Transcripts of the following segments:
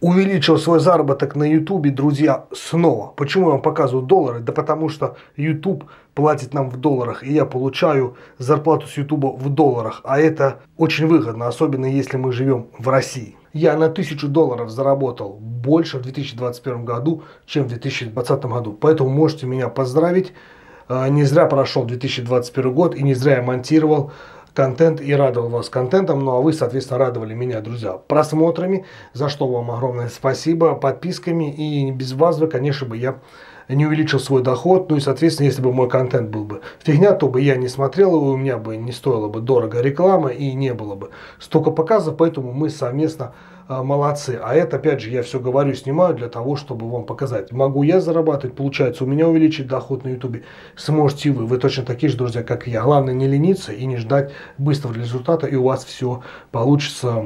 увеличил свой заработок на YouTube, друзья, снова. Почему я вам показываю доллары? Да потому что YouTube платит нам в долларах, и я получаю зарплату с YouTube в долларах. А это очень выгодно, особенно если мы живем в России. Я на 1000 долларов заработал больше в 2021 году, чем в 2020 году. Поэтому можете меня поздравить. Э, не зря прошел 2021 год и не зря я монтировал контент и радовал вас контентом, ну а вы, соответственно, радовали меня, друзья, просмотрами, за что вам огромное спасибо, подписками, и без вас бы, конечно, бы я не увеличил свой доход, ну и, соответственно, если бы мой контент был бы фигня, то бы я не смотрел его, у меня бы не стоила бы дорого реклама и не было бы столько показов, поэтому мы совместно а, молодцы. А это, опять же, я все говорю, снимаю для того, чтобы вам показать. Могу я зарабатывать, получается, у меня увеличить доход на ютубе, сможете вы. Вы точно такие же друзья, как и я. Главное не лениться и не ждать быстрого результата, и у вас все получится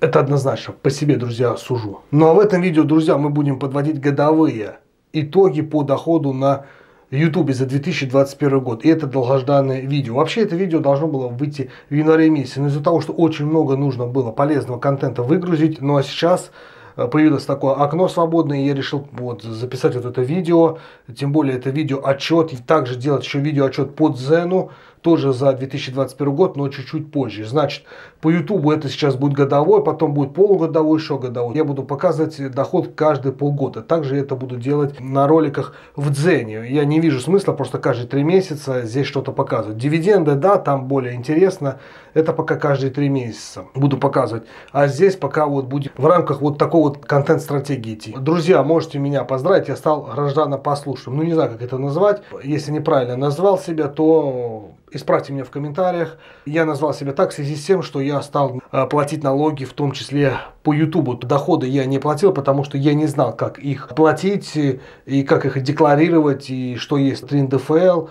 это однозначно, по себе, друзья, сужу. Ну а в этом видео, друзья, мы будем подводить годовые итоги по доходу на YouTube за 2021 год. И это долгожданное видео. Вообще это видео должно было выйти в январе месяце. Но из-за того, что очень много нужно было полезного контента выгрузить. Ну а сейчас Э, появилось такое окно свободное, и я решил вот записать вот это видео, тем более это видео отчет, и также делать еще видео отчет по Дзену, тоже за 2021 год, но чуть-чуть позже. Значит, по Ютубу это сейчас будет годовой, потом будет полугодовой, еще годовой. Я буду показывать доход каждые полгода. Также это буду делать на роликах в Дзене. Я не вижу смысла просто каждые три месяца здесь что-то показывать. Дивиденды, да, там более интересно. Это пока каждые три месяца буду показывать. А здесь пока вот будет в рамках вот такого вот контент-стратегии идти. Друзья, можете меня поздравить, я стал гражданопослушным. Ну, не знаю, как это назвать. Если неправильно назвал себя, то исправьте меня в комментариях. Я назвал себя так в связи с тем, что я стал э, платить налоги, в том числе по Ютубу. Доходы я не платил, потому что я не знал, как их платить э, и как их декларировать, и что есть 3 НДФЛ.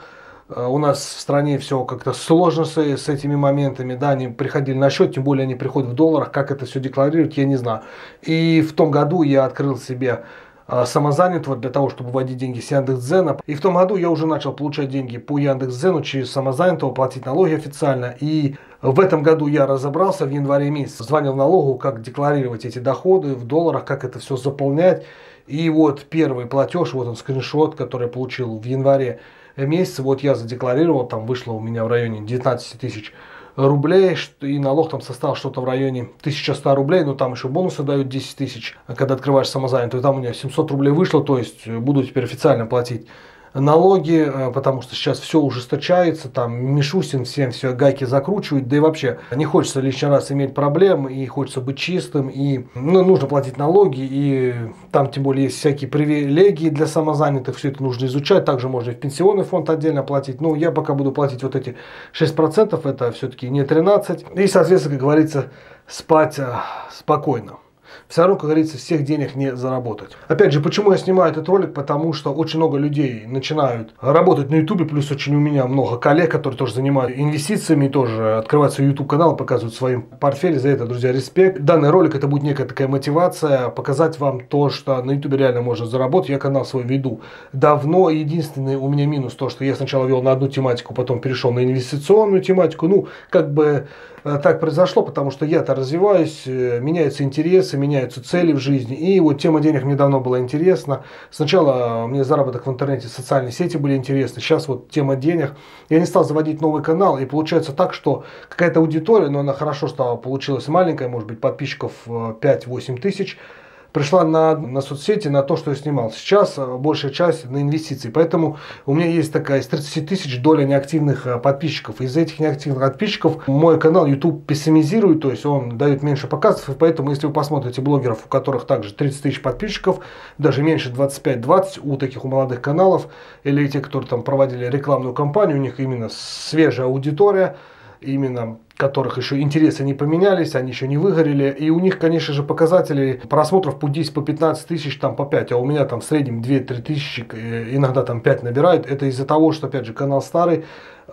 Э, у нас в стране все как-то сложно с, с этими моментами, да, они приходили на счет, тем более они приходят в долларах, как это все декларировать, я не знаю. И в том году я открыл себе э, самозанятого для того, чтобы вводить деньги с Яндекс.Дзена. И в том году я уже начал получать деньги по Яндекс.Дзену через самозанятого, платить налоги официально. И в этом году я разобрался в январе месяце, звонил налогу, как декларировать эти доходы в долларах, как это все заполнять. И вот первый платеж, вот он скриншот, который я получил в январе месяца вот я задекларировал, там вышло у меня в районе 19 тысяч рублей, и налог там составил что-то в районе 1100 рублей, но там еще бонусы дают 10 тысяч, а когда открываешь самозанятую, там у меня 700 рублей вышло, то есть буду теперь официально платить налоги, э, потому что сейчас все ужесточается, там Мишусин всем все гайки закручивает, да и вообще не хочется лишний раз иметь проблем, и хочется быть чистым, и ну, нужно платить налоги, и там тем более есть всякие привилегии для самозанятых, все это нужно изучать, также можно и в пенсионный фонд отдельно платить, но ну, я пока буду платить вот эти 6%, это все-таки не 13, и соответственно, как говорится, спать э, спокойно. Все равно, как говорится, всех денег не заработать. Опять же, почему я снимаю этот ролик? Потому что очень много людей начинают работать на YouTube, плюс очень у меня много коллег, которые тоже занимаются инвестициями, тоже открывают свой YouTube канал, показывают своим портфель. За это, друзья, респект. Данный ролик это будет некая такая мотивация, показать вам то, что на YouTube реально можно заработать. Я канал свой веду давно. Единственный у меня минус то, что я сначала вел на одну тематику, потом перешел на инвестиционную тематику. Ну, как бы Э, так произошло, потому что я-то развиваюсь, э, меняются интересы, меняются цели в жизни. И вот тема денег мне давно была интересна. Сначала э, мне заработок в интернете, социальные сети были интересны. Сейчас вот тема денег. Я не стал заводить новый канал. И получается так, что какая-то аудитория, но она хорошо, стала, получилась маленькая, может быть, подписчиков 5-8 тысяч – пришла на, на соцсети, на то, что я снимал. Сейчас э, большая часть на инвестиции. Поэтому у меня есть такая из 30 тысяч доля неактивных э, подписчиков. Из этих неактивных подписчиков мой канал YouTube пессимизирует, то есть он дает меньше показов. И поэтому, если вы посмотрите блогеров, у которых также 30 тысяч подписчиков, даже меньше 25-20 у таких у молодых каналов, или те, которые там проводили рекламную кампанию, у них именно свежая аудитория, именно которых еще интересы не поменялись, они еще не выгорели. И у них, конечно же, показатели просмотров по 10, по 15 тысяч, там по 5, а у меня там в среднем 2-3 тысячи, э, иногда там 5 набирают. Это из-за того, что, опять же, канал старый,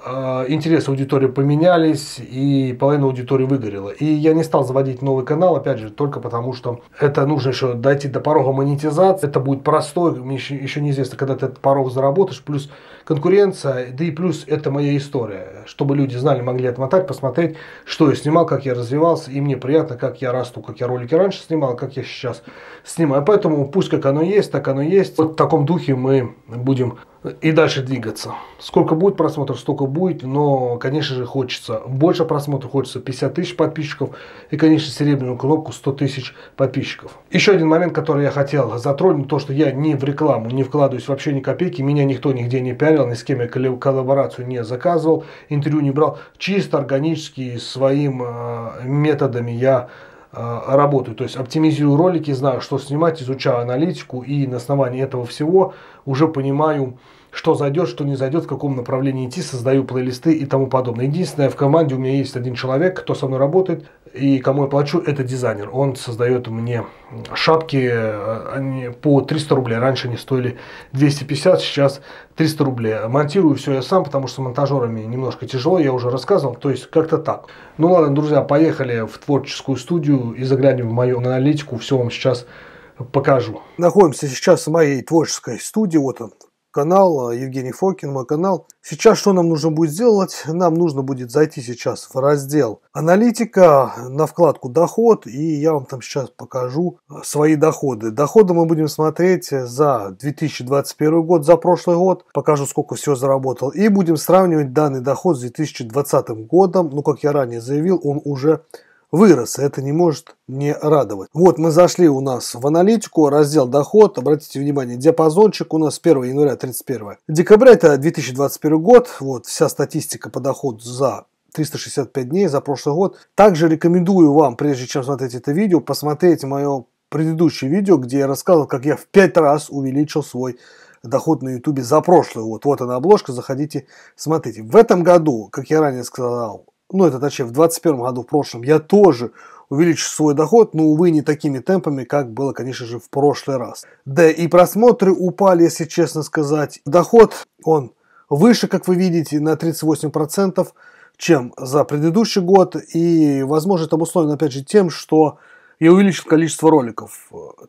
а, интересы аудитории поменялись, и половина аудитории выгорела. И я не стал заводить новый канал, опять же, только потому, что это нужно еще дойти до порога монетизации. Это будет простой, еще, еще неизвестно, когда ты этот порог заработаешь, плюс конкуренция, да и плюс это моя история. Чтобы люди знали, могли отмотать, посмотреть, что я снимал, как я развивался, и мне приятно, как я расту, как я ролики раньше снимал, как я сейчас снимаю. Поэтому пусть как оно есть, так оно есть. Вот в таком духе мы будем и дальше двигаться. Сколько будет просмотров, столько будет, но, конечно же, хочется. Больше просмотров хочется 50 тысяч подписчиков и, конечно, серебряную кнопку 100 тысяч подписчиков. Еще один момент, который я хотел затронуть, то, что я не в рекламу, не вкладываюсь вообще ни копейки, меня никто нигде не пялил ни с кем я коллаборацию не заказывал, интервью не брал. Чисто органически своим э, методами я э, работаю. То есть оптимизирую ролики, знаю, что снимать, изучаю аналитику и на основании этого всего уже понимаю, что зайдет, что не зайдет, в каком направлении идти, создаю плейлисты и тому подобное. Единственное, в команде у меня есть один человек, кто со мной работает и кому я плачу, это дизайнер. Он создает мне шапки, э, они по 300 рублей. Раньше они стоили 250, сейчас 300 рублей. Монтирую все я сам, потому что монтажерами немножко тяжело, я уже рассказывал, то есть как-то так. Ну ладно, друзья, поехали в творческую студию и заглянем в мою аналитику, все вам сейчас покажу. Находимся сейчас в моей творческой студии, вот он, канал, э, Евгений Фокин, мой канал. Сейчас что нам нужно будет сделать? Нам нужно будет зайти сейчас в раздел «Аналитика» на вкладку «Доход», и я вам там сейчас покажу э, свои доходы. Доходы мы будем смотреть э, за 2021 год, за прошлый год, покажу, сколько все заработал, и будем сравнивать данный доход с 2020 годом. Ну, как я ранее заявил, он уже вырос. Это не может не радовать. Вот мы зашли у нас в аналитику, раздел доход. Обратите внимание, диапазончик у нас с 1 января 31 декабря. Это 2021 год. Вот вся статистика по доходу за 365 дней за прошлый год. Также рекомендую вам, прежде чем смотреть это видео, посмотреть мое предыдущее видео, где я рассказывал, как я в 5 раз увеличил свой доход на ютубе за прошлый год. Вот она обложка, заходите, смотрите. В этом году, как я ранее сказал, ну это точнее, в 2021 году, в прошлом, я тоже увеличу свой доход, но, увы, не такими темпами, как было, конечно же, в прошлый раз. Да, и просмотры упали, если честно сказать. Доход, он выше, как вы видите, на 38%, чем за предыдущий год. И, возможно, это обусловлено, опять же, тем, что я увеличил количество роликов.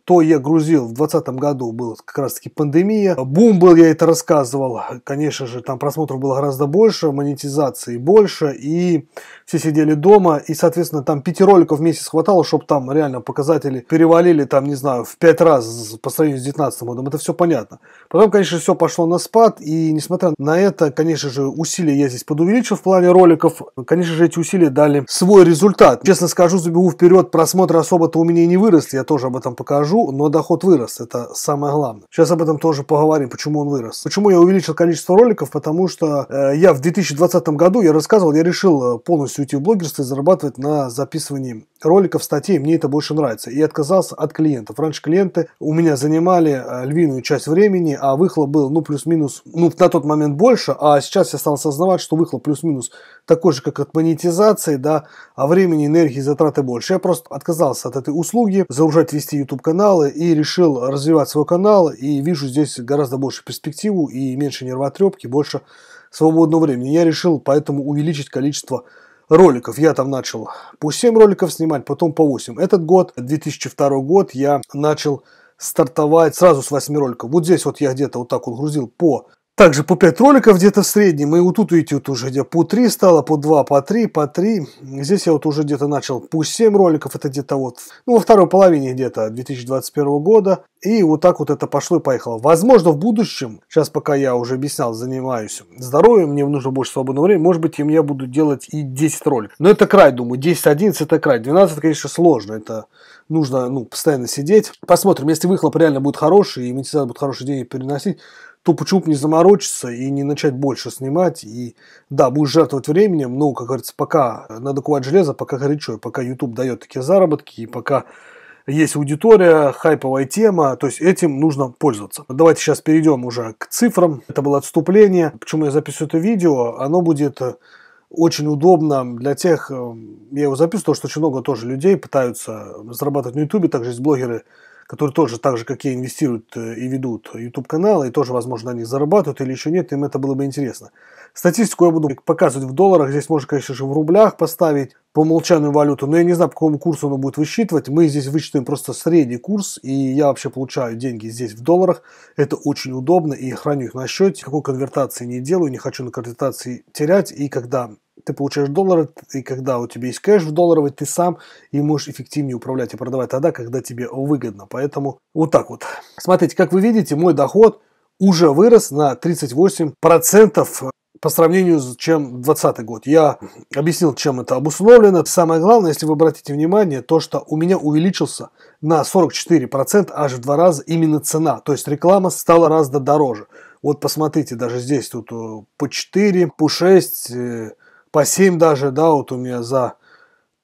То я грузил в 2020 году, была как раз таки пандемия. Бум был, я это рассказывал. Конечно же, там просмотров было гораздо больше, монетизации больше, и все сидели дома, и, соответственно, там пяти роликов в месяц хватало, чтобы там реально показатели перевалили, там, не знаю, в пять раз по сравнению с 2019 годом. Это все понятно. Потом, конечно, все пошло на спад, и несмотря на это, конечно же, усилия я здесь подувеличил в плане роликов. Конечно же, эти усилия дали свой результат. Честно скажу, забегу вперед, просмотры особо особо-то у меня не вырос, я тоже об этом покажу, но доход вырос, это самое главное. Сейчас об этом тоже поговорим, почему он вырос. Почему я увеличил количество роликов, потому что э, я в 2020 году, я рассказывал, я решил э, полностью уйти в блогерство и зарабатывать на записывании роликов, статей, мне это больше нравится. И отказался от клиентов. Раньше клиенты у меня занимали э, львиную часть времени, а выхлоп был, ну, плюс-минус, ну, на тот момент больше, а сейчас я стал осознавать, что выхлоп плюс-минус такой же, как от монетизации, да, а времени, энергии, затраты больше. Я просто отказался от этой услуги, загружать, вести YouTube каналы и решил развивать свой канал и вижу здесь гораздо больше перспективу и меньше нервотрепки, больше свободного времени. Я решил поэтому увеличить количество роликов. Я там начал по 7 роликов снимать, потом по 8. Этот год, 2002 год, я начал стартовать сразу с 8 роликов. Вот здесь вот я где-то вот так вот грузил по также по 5 роликов где-то в среднем, и вот тут, видите, вот уже где по 3 стало, по 2, по 3, по 3. Здесь я вот уже где-то начал по 7 роликов, это где-то вот, ну, во второй половине где-то 2021 года. И вот так вот это пошло и поехало. Возможно, в будущем, сейчас пока я уже объяснял, занимаюсь здоровьем, мне нужно больше свободного времени, может быть, я буду делать и 10 роликов. Но это край, думаю, 10-11 это край, 12, конечно, сложно, это нужно, ну, постоянно сидеть. Посмотрим, если выхлоп реально будет хороший, и монетизация будет хороший день переносить, то почему не заморочиться и не начать больше снимать. И да, будешь жертвовать временем, но, как говорится, пока надо кувать железо, пока горячо, пока YouTube дает такие заработки, и пока есть аудитория, хайповая тема, то есть этим нужно пользоваться. Давайте сейчас перейдем уже к цифрам. Это было отступление. Почему я записываю это видео? Оно будет э, очень удобно для тех, э, я его записываю, потому что очень много тоже людей пытаются зарабатывать на YouTube, также есть блогеры, которые тоже так же, как я, инвестируют э, и ведут YouTube-каналы, и тоже, возможно, они зарабатывают или еще нет, им это было бы интересно. Статистику я буду показывать в долларах, здесь можно, конечно же, в рублях поставить по умолчанию валюту, но я не знаю, по какому курсу оно будет высчитывать. Мы здесь высчитываем просто средний курс, и я вообще получаю деньги здесь в долларах. Это очень удобно, и храню их на счете, какой конвертации не делаю, не хочу на конвертации терять, и когда ты получаешь доллары, и когда у тебя есть кэш в долларовый ты сам и можешь эффективнее управлять и продавать тогда, когда тебе выгодно. Поэтому вот так вот. Смотрите, как вы видите, мой доход уже вырос на 38% по сравнению с чем 2020 год. Я объяснил, чем это обусловлено. Самое главное, если вы обратите внимание, то, что у меня увеличился на 44% аж в два раза именно цена. То есть реклама стала раза дороже. Вот посмотрите, даже здесь тут э, по 4, по 6, по 7 даже, да, вот у меня за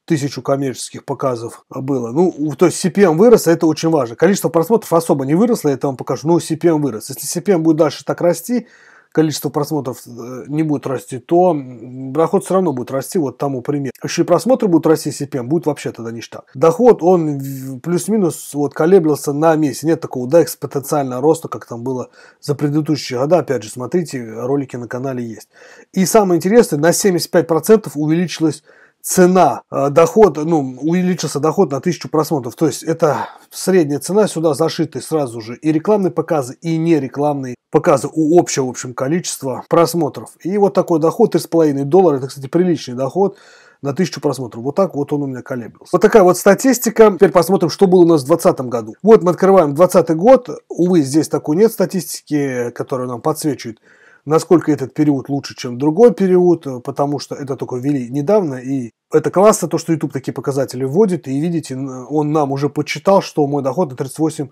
тысячу коммерческих показов было. Ну, то есть CPM вырос, а это очень важно. Количество просмотров особо не выросло, это вам покажу, но CPM вырос. Если CPM будет дальше так расти, количество просмотров э, не будет расти, то доход все равно будет расти, вот тому пример. Еще и просмотры будут расти, CPM будет вообще тогда ништяк. Доход, он плюс-минус вот колеблился на месте, Нет такого, да, экспотенциального роста, как там было за предыдущие года. Опять же, смотрите, ролики на канале есть. И самое интересное, на 75% увеличилось цена, э, доход, ну, увеличился доход на тысячу просмотров. То есть это средняя цена, сюда зашиты сразу же и рекламные показы, и не рекламные показы у общего, в общем, количества просмотров. И вот такой доход, 3,5 доллара, это, кстати, приличный доход на тысячу просмотров. Вот так вот он у меня колебился. Вот такая вот статистика. Теперь посмотрим, что было у нас в 2020 году. Вот мы открываем 2020 год. Увы, здесь такой нет статистики, которая нам подсвечивает насколько этот период лучше, чем другой период, э, потому что это только ввели недавно, и это классно, то, что YouTube такие показатели вводит, и видите, он нам уже подсчитал, что мой доход на 38%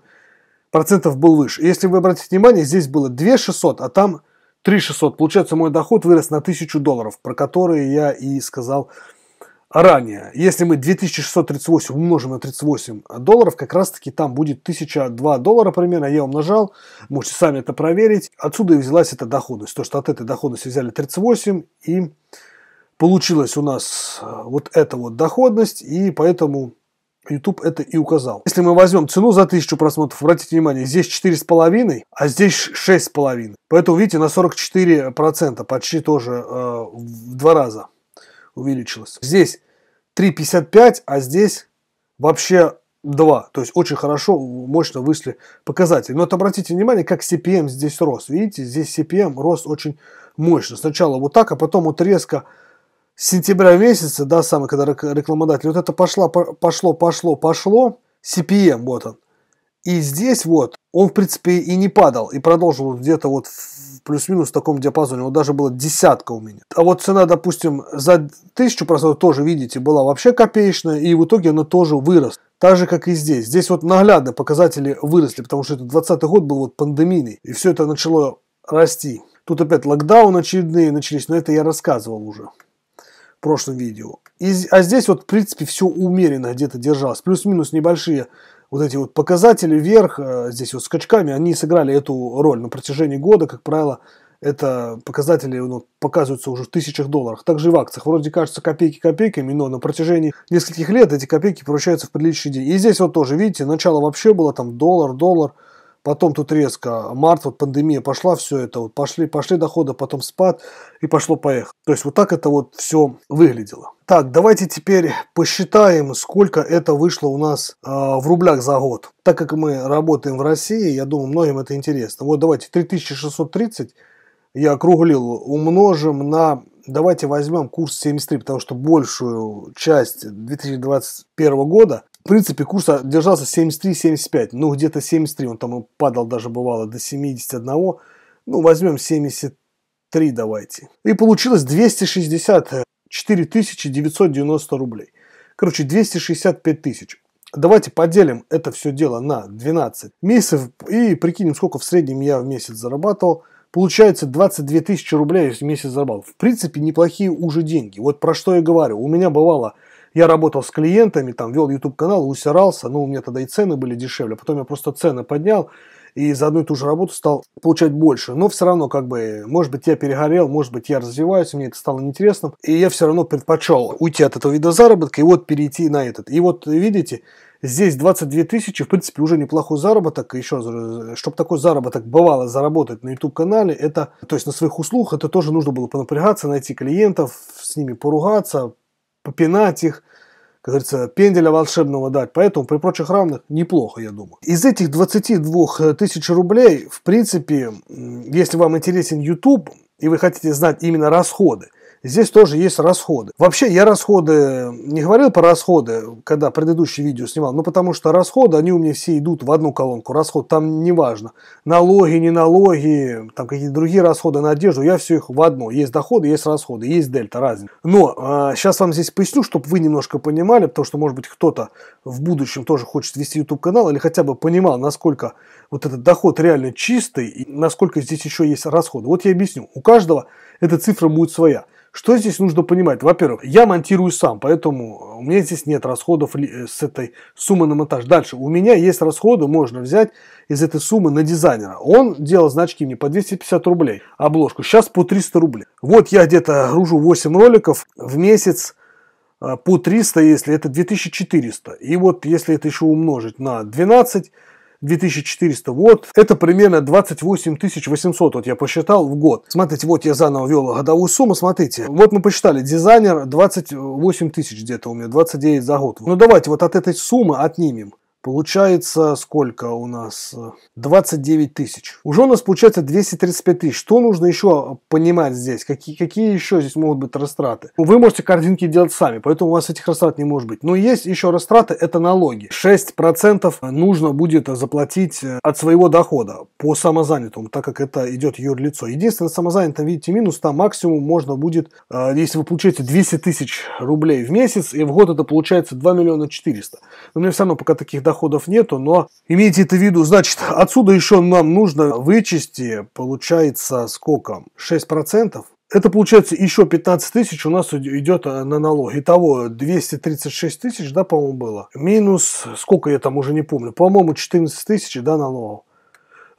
был выше. Если вы обратите внимание, здесь было 2600, а там 3600. Получается, мой доход вырос на 1000 долларов, про которые я и сказал ранее. Если мы 2638 умножим на 38 долларов, как раз таки там будет 1002 доллара примерно. Я умножал, можете сами это проверить. Отсюда и взялась эта доходность. То, что от этой доходности взяли 38 и получилась у нас э, вот эта вот доходность, и поэтому YouTube это и указал. Если мы возьмем цену за 1000 просмотров, обратите внимание, здесь 4,5, а здесь 6,5. Поэтому, видите, на 44% почти тоже э, в два раза увеличилось. Здесь 3,55, а здесь вообще 2. То есть очень хорошо, мощно вышли показатели. Но вот обратите внимание, как CPM здесь рос. Видите, здесь CPM рос очень мощно. Сначала вот так, а потом вот резко с сентября месяца, да, самый, когда рекламодатель, вот это пошло, пошло, пошло, пошло, CPM, вот он. И здесь вот он, в принципе, и не падал, и продолжил где-то вот в плюс-минус в таком диапазоне. Вот даже было десятка у меня. А вот цена, допустим, за тысячу процентов тоже, видите, была вообще копеечная, и в итоге она тоже вырос. Так же, как и здесь. Здесь вот наглядно показатели выросли, потому что это 20 год был вот пандемийный, и все это начало расти. Тут опять локдаун очередные начались, но это я рассказывал уже прошлом видео. И, а здесь вот, в принципе, все умеренно где-то держалось. Плюс-минус небольшие вот эти вот показатели вверх, э, здесь вот скачками, они сыграли эту роль на протяжении года, как правило, это показатели ну, показываются уже в тысячах долларов. Также и в акциях. Вроде кажется копейки копейками, но на протяжении нескольких лет эти копейки превращаются в приличные деньги. И здесь вот тоже, видите, начало вообще было там доллар, доллар, Потом тут резко март, вот пандемия пошла, все это, вот пошли, пошли доходы, потом спад и пошло-поехало. То есть вот так это вот все выглядело. Так, давайте теперь посчитаем, сколько это вышло у нас э, в рублях за год. Так как мы работаем в России, я думаю, многим это интересно. Вот давайте 3630 я округлил, умножим на давайте возьмем курс 73, потому что большую часть 2021 года в принципе, курс держался 73-75, ну где-то 73, он там падал даже бывало до 71, ну возьмем 73 давайте. И получилось 264 990 рублей. Короче, 265 тысяч. Давайте поделим это все дело на 12 месяцев и прикинем, сколько в среднем я в месяц зарабатывал. Получается 22 тысячи рублей в месяц зарабатывал. В принципе, неплохие уже деньги. Вот про что я говорю. У меня бывало я работал с клиентами, там вел YouTube канал, усирался, но ну, у меня тогда и цены были дешевле. Потом я просто цены поднял и за одну и ту же работу стал получать больше. Но все равно, как бы, может быть, я перегорел, может быть, я развиваюсь, мне это стало интересным, И я все равно предпочел уйти от этого вида заработка и вот перейти на этот. И вот, видите, Здесь 22 тысячи, в принципе, уже неплохой заработок. Еще чтобы такой заработок бывало заработать на YouTube-канале, это, то есть на своих услугах, это тоже нужно было понапрягаться, найти клиентов, с ними поругаться, попинать их, как говорится, пенделя волшебного дать. Поэтому при прочих равных неплохо, я думаю. Из этих 22 э, тысяч рублей, в принципе, если вам интересен YouTube, и вы хотите знать именно расходы – здесь тоже есть расходы. Вообще, я расходы не говорил про расходы, когда предыдущее видео снимал, но потому что расходы, они у меня все идут в одну колонку. Расход там не важно, Налоги, не налоги, там какие-то другие расходы на одежду, я все их в одно. Есть доходы, есть расходы, есть дельта, разница. Но э, а, сейчас вам здесь поясню, чтобы вы немножко понимали, потому что, может быть, кто-то в будущем тоже хочет вести YouTube канал или хотя бы понимал, насколько вот этот доход реально чистый и насколько здесь еще есть расходы. Вот я объясню. У каждого эта цифра будет своя. Что здесь нужно понимать? Во-первых, я монтирую сам, поэтому у меня здесь нет расходов э, с этой суммы на монтаж. Дальше, у меня есть расходы, можно взять из этой суммы на дизайнера. Он делал значки мне по 250 рублей обложку, сейчас по 300 рублей. Вот я где-то ружу 8 роликов в месяц, э, по 300, если это 2400. И вот если это еще умножить на 12, 2400 вот Это примерно 28 800, вот я посчитал, в год. Смотрите, вот я заново ввел годовую сумму, смотрите. Вот мы посчитали, дизайнер 28 тысяч где-то у меня, 29 за год. Ну давайте вот от этой суммы отнимем. Получается сколько у нас? 29 тысяч. Уже у нас получается 235 тысяч. Что нужно еще понимать здесь? Какие, какие еще здесь могут быть растраты? Вы можете картинки делать сами, поэтому у вас этих растрат не может быть. Но есть еще растраты, это налоги. 6% нужно будет заплатить э, от своего дохода по самозанятому, так как это идет юрлицо. Единственное, самозанятым, видите, минус, там максимум можно будет, э, если вы получаете 200 тысяч рублей в месяц, и в год это получается 2 миллиона 400. Но мне все равно пока таких доходов доходов нету, но имейте это в виду. Значит, отсюда еще нам нужно вычести, получается, сколько? 6%. Это получается еще 15 тысяч у нас идет э, на налог. Итого 236 тысяч, да, по-моему, было. Минус, сколько я там уже не помню, по-моему, 14 тысяч, да, налогов.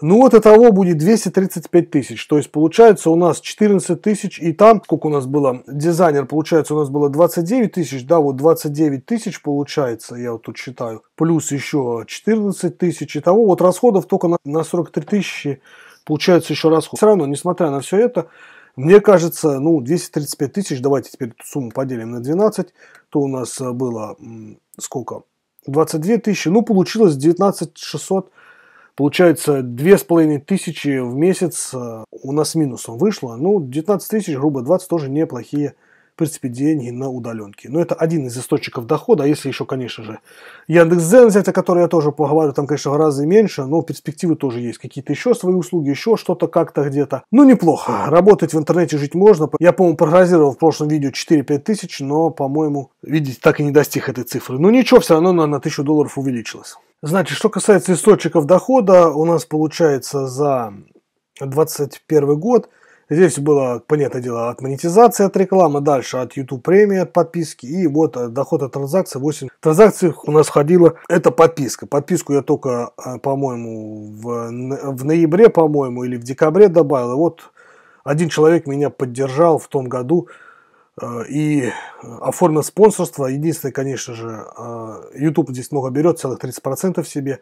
Ну вот и того будет 235 тысяч. То есть получается у нас 14 тысяч. И там, сколько у нас было, дизайнер, получается у нас было 29 тысяч. Да, вот 29 тысяч получается, я вот тут считаю. Плюс еще 14 тысяч. и того вот расходов только на, на 43 тысячи получается еще расход. Все равно, несмотря на все это, мне кажется, ну 235 тысяч, давайте теперь эту сумму поделим на 12, то у нас э, было сколько? 22 тысячи, ну получилось 19 600 Получается, две с половиной тысячи в месяц э, у нас минусом вышло. Ну, 19 тысяч, грубо, 20 тоже неплохие в принципе, деньги на удаленке. Но это один из источников дохода, а если еще, конечно же, Яндекс.Зен, взять, о котором я тоже поговорю, там, конечно, гораздо меньше, но перспективы тоже есть. Какие-то еще свои услуги, еще что-то как-то где-то. Ну, неплохо. Работать в интернете жить можно. Я, по-моему, прогнозировал в прошлом видео 4-5 тысяч, но, по-моему, видеть так и не достиг этой цифры. но ну, ничего, все равно на, на 1000 долларов увеличилось. Значит, что касается источников дохода, у нас получается за 2021 год – Здесь было, понятное дело, от монетизации, от рекламы, дальше от YouTube премии, от подписки, и вот э, доход от транзакций 8. Транзакций у нас ходила, это подписка. Подписку я только, э, по-моему, в, в ноябре, по-моему, или в декабре добавил, и вот один человек меня поддержал в том году, э, и оформил спонсорство. Единственное, конечно же, YouTube здесь много берет, целых 30% себе.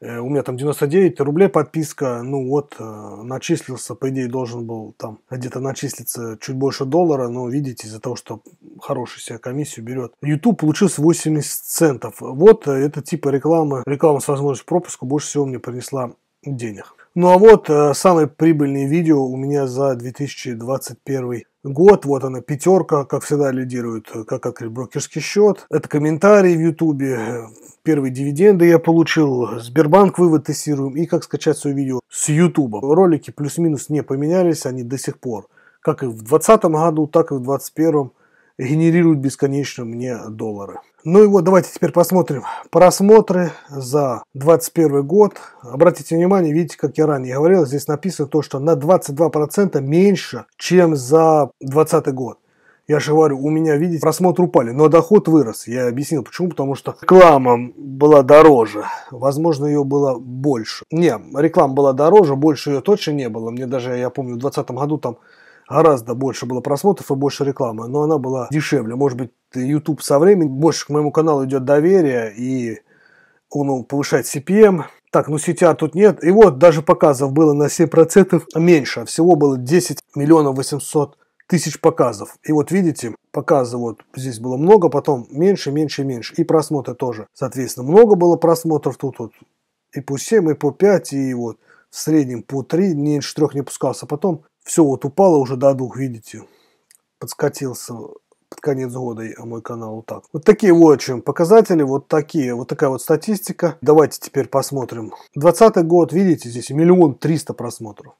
Э, у меня там 99 рублей подписка, ну вот, э, начислился, по идее, должен был там где-то начислиться чуть больше доллара, но видите, из-за того, что хорошую себе комиссию берет. YouTube получился 80 центов. Вот э, это типа реклама, реклама с возможностью пропуску больше всего мне принесла денег. Ну а вот э, самые видео у меня за 2021 год. Вот она, пятерка, как всегда, лидирует, э, как открыть брокерский счет. Это комментарии в Ютубе. Первые дивиденды я получил. Сбербанк вывод тестируем. И как скачать свое видео с Ютуба. Ролики плюс-минус не поменялись, они до сих пор. Как и в 2020 году, так и в 2021 генерируют бесконечно мне доллары. Ну и вот давайте теперь посмотрим просмотры за 2021 год. Обратите внимание, видите, как я ранее говорил, здесь написано то, что на 22% меньше, чем за 2020 год. Я же говорю, у меня, видите, просмотры упали, но доход вырос. Я объяснил, почему, потому что реклама была дороже. Возможно, ее было больше. Не, реклама была дороже, больше ее точно не было. Мне даже, я помню, в 2020 году там гораздо больше было просмотров и больше рекламы, но она была дешевле. Может быть, YouTube со временем больше к моему каналу идет доверие, и он повышает CPM. Так, ну сетя а тут нет. И вот даже показов было на 7% меньше. А всего было 10 миллионов 800 тысяч показов. И вот видите, показов вот здесь было много, потом меньше, меньше, меньше. И просмотры тоже. Соответственно, много было просмотров тут вот и по 7, и по 5, и вот в среднем по 3, меньше трех не пускался. Потом все, вот упало уже до двух, видите. Подскатился под конец года мой канал вот так. Вот такие вот чем показатели, вот такие, вот такая вот статистика. Давайте теперь посмотрим. 20 год, видите, здесь миллион триста просмотров.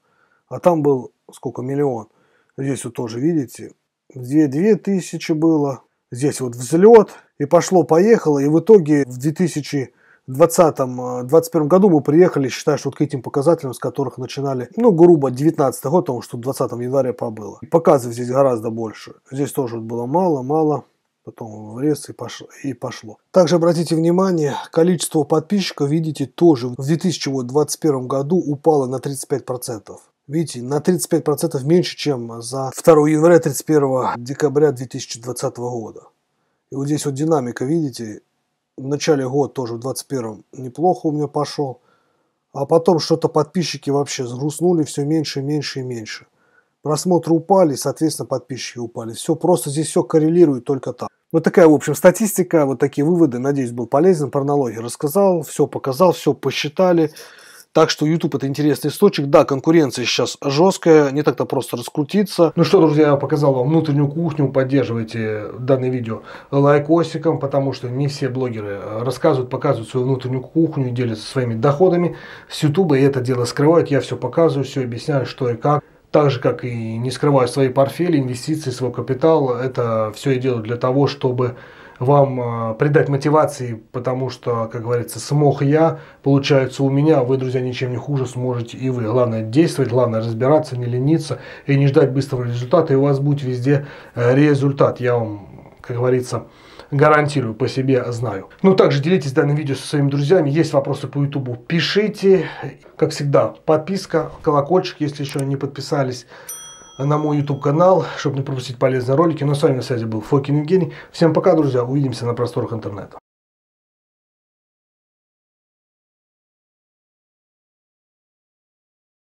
А там был сколько, миллион. Здесь вот тоже, видите, две две тысячи было. Здесь вот взлет, и пошло-поехало, и в итоге в 2000 2020-2021 э, году мы приехали, считаю, что вот к этим показателям, с которых начинали, ну, грубо, 19 год, потому что 20 января побыло. Показов здесь гораздо больше. Здесь тоже вот было мало, мало потом врез и пошло, и пошло. Также обратите внимание, количество подписчиков, видите, тоже в 2021 году упало на 35%. Видите, на 35% меньше, чем за 2 января 31 декабря 2020 года. И вот здесь вот динамика, видите, в начале года тоже, в 21-м, неплохо у меня пошел. А потом что-то подписчики вообще сгрустнули все меньше, меньше и меньше. Просмотры упали, соответственно, подписчики упали. Все просто здесь все коррелирует только так. Вот такая, в общем, статистика, вот такие выводы. Надеюсь, был полезен. Про налоги рассказал, все показал, все посчитали. Так что YouTube это интересный источник. Да, конкуренция сейчас жесткая, не так-то просто раскрутиться. Ну что, друзья, я показал вам внутреннюю кухню. Поддерживайте данное видео лайкосиком, потому что не все блогеры э, рассказывают, показывают свою внутреннюю кухню, делятся своими доходами с YouTube, и это дело скрывают. Я все показываю, все объясняю, что и как так же, как и не скрываю свои портфели, инвестиции, свой капитал. Это все я делаю для того, чтобы вам э, придать мотивации, потому что, как говорится, смог я, получается у меня, вы, друзья, ничем не хуже сможете и вы. Главное действовать, главное разбираться, не лениться и не ждать быстрого результата, и у вас будет везде э, результат. Я вам, как говорится, гарантирую, по себе знаю. Ну, также делитесь данным видео со своими друзьями. Есть вопросы по ютубу, пишите. Как всегда, подписка, колокольчик, если еще не подписались на мой YouTube канал, чтобы не пропустить полезные ролики. Ну, с вами на связи был Фокин Евгений. Всем пока, друзья. Увидимся на просторах интернета.